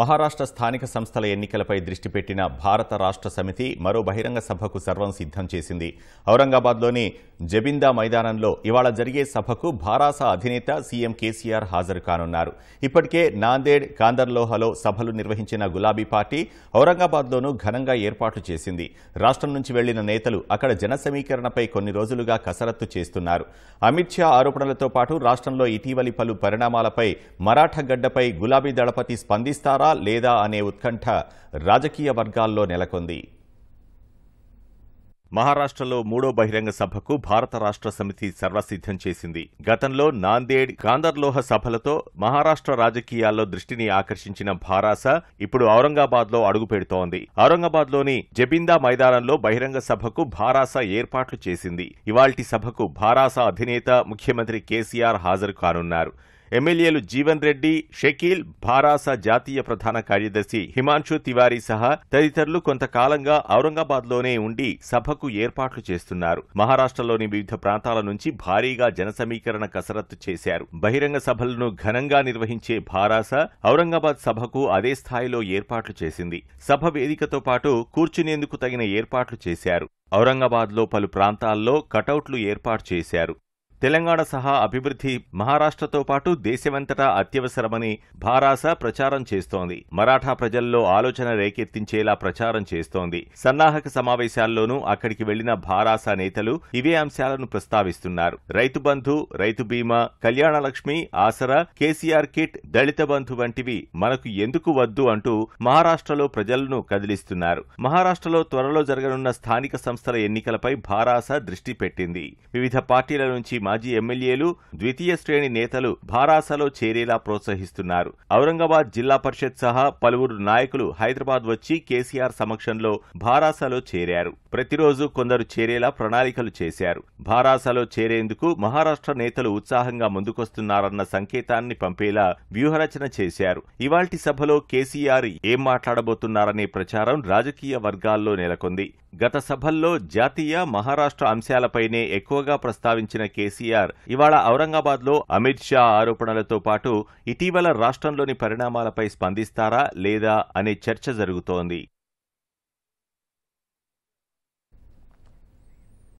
మహారాష్ట్ర స్థానిక సంస్థల ఎన్నికలపై దృష్టి పెట్టిన భారత రాష్ట్ర సమితి మరో బహిరంగ సభకు సర్వం సిద్ధం చేసింది ఔరంగాబాద్లోని జబిందా మైదానంలో ఇవాళ జరిగే సభకు భారాస అధినేత సీఎం కేసీఆర్ హాజరు కానున్నారు ఇప్పటికే నాందేడ్ కాందర్లోహలో సభలు నిర్వహించిన గులాబీ పార్టీ ఔరంగాబాద్లోనూ ఘనంగా ఏర్పాట్లు చేసింది రాష్ట్రం నుంచి వెళ్లిన నేతలు అక్కడ జన సమీకరణపై కొన్ని రోజులుగా కసరత్తు చేస్తున్నారు అమిత్ షా ఆరోపణలతో పాటు రాష్ట్రంలో ఇటీవలి పలు పరిణామాలపై మరాఠా గడ్డపై గులాబీ దళపతి స్పందిస్తారు చేస్తారా లేదా అనే ఉత్కంఠ రాజకీయ వర్గాల్లో నెలకొంది మహారాష్ట్రలో మూడో బహిరంగ సభకు భారత రాష్ట్ర సమితి సర్వసిద్ధం చేసింది గతంలో నాందేడ్ గాంధర్లోహ సభలతో మహారాష్ట్ర రాజకీయాల్లో దృష్టిని ఆకర్షించిన భారాస ఇప్పుడు ఔరంగాబాద్లో అడుగుపెడుతోంది ఔరంగాబాద్లోని జబిందా మైదానంలో బహిరంగ సభకు భారాస ఏర్పాట్లు చేసింది ఇవాల్టి సభకు భారాస అధినేత ముఖ్యమంత్రి కేసీఆర్ హాజరు కానున్నారు ఎమ్మెల్యేలు జీవన్ రెడ్డి షకీల్ భారాస జాతీయ ప్రధాన కార్యదర్శి హిమాంశు తివారీ సహా తదితరులు కొంతకాలంగా ఔరంగాబాద్లోనే ఉండి సభకు ఏర్పాట్లు చేస్తున్నారు మహారాష్ట్రలోని వివిధ ప్రాంతాల నుంచి భారీగా జనసమీకరణ కసరత్తు చేశారు బహిరంగ సభలను ఘనంగా నిర్వహించే భారాస ఔరంగాబాద్ సభకు అదే స్థాయిలో ఏర్పాట్లు చేసింది సభ వేదికతో పాటు కూర్చునేందుకు తగిన ఏర్పాట్లు చేశారు ఔరంగాబాద్లో పలు ప్రాంతాల్లో కటౌట్లు ఏర్పాటు చేశారు తెలంగాణ సహా అభివృద్ధి మహారాష్ట్రతో పాటు దేశమంతటా అత్యవసరమని భారాస ప్రచారం చేస్తోంది మరాఠా ప్రజల్లో ఆలోచన రేకెత్తించేలా ప్రచారం చేస్తోంది సన్నాహక సమావేశాల్లోనూ అక్కడికి వెళ్లిన భారాస నేతలు ఇవే అంశాలను ప్రస్తావిస్తున్నారు రైతు బంధు రైతు బీమా కళ్యాణలక్ష్మి ఆసరా కేసీఆర్ కిట్ దళిత బంధు వంటివి మనకు ఎందుకు వద్దు అంటూ మహారాష్ట్రలో ప్రజలను కదిలిస్తున్నారు మహారాష్ట్రలో త్వరలో జరగనున్న స్థానిక సంస్థల ఎన్నికలపై భారాస దృష్టి పెట్టింది వివిధ పార్టీల నుంచి మాజీ ఎమ్మెల్యేలు ద్వితీయ శ్రేణి నేతలు భారాసలో చేరేలా ప్రోత్సహిస్తున్నారు ఔరంగాబాద్ జిల్లా పరిషత్ సహా పలువురు నాయకులు హైదరాబాద్ వచ్చి కేసీఆర్ సమక్షంలో భారాసలో చేరారు ప్రతిరోజు కొందరు చేరేలా ప్రణాళికలు చేశారు భారాసలో చేరేందుకు మహారాష్ట్ర నేతలు ఉత్సాహంగా ముందుకొస్తున్నారన్న సంకేతాన్ని పంపేలా వ్యూహరచన చేశారు ఇవాల్టి సభలో కేసీఆర్ ఏం మాట్లాడబోతున్నారనే ప్రచారం రాజకీయ వర్గాల్లో నెలకొంది గత సభల్లో జాతీయ మహారాష్ట్ర అంశాలపైనే ఎక్కువగా ప్రస్తావించిన కేసీఆర్ ఇవాళ ఔరంగాబాద్లో అమిత్ షా ఆరోపణలతో పాటు ఇటీవల రాష్ట్రంలోని పరిణామాలపై స్పందిస్తారా లేదా అనే చర్చ జరుగుతోంది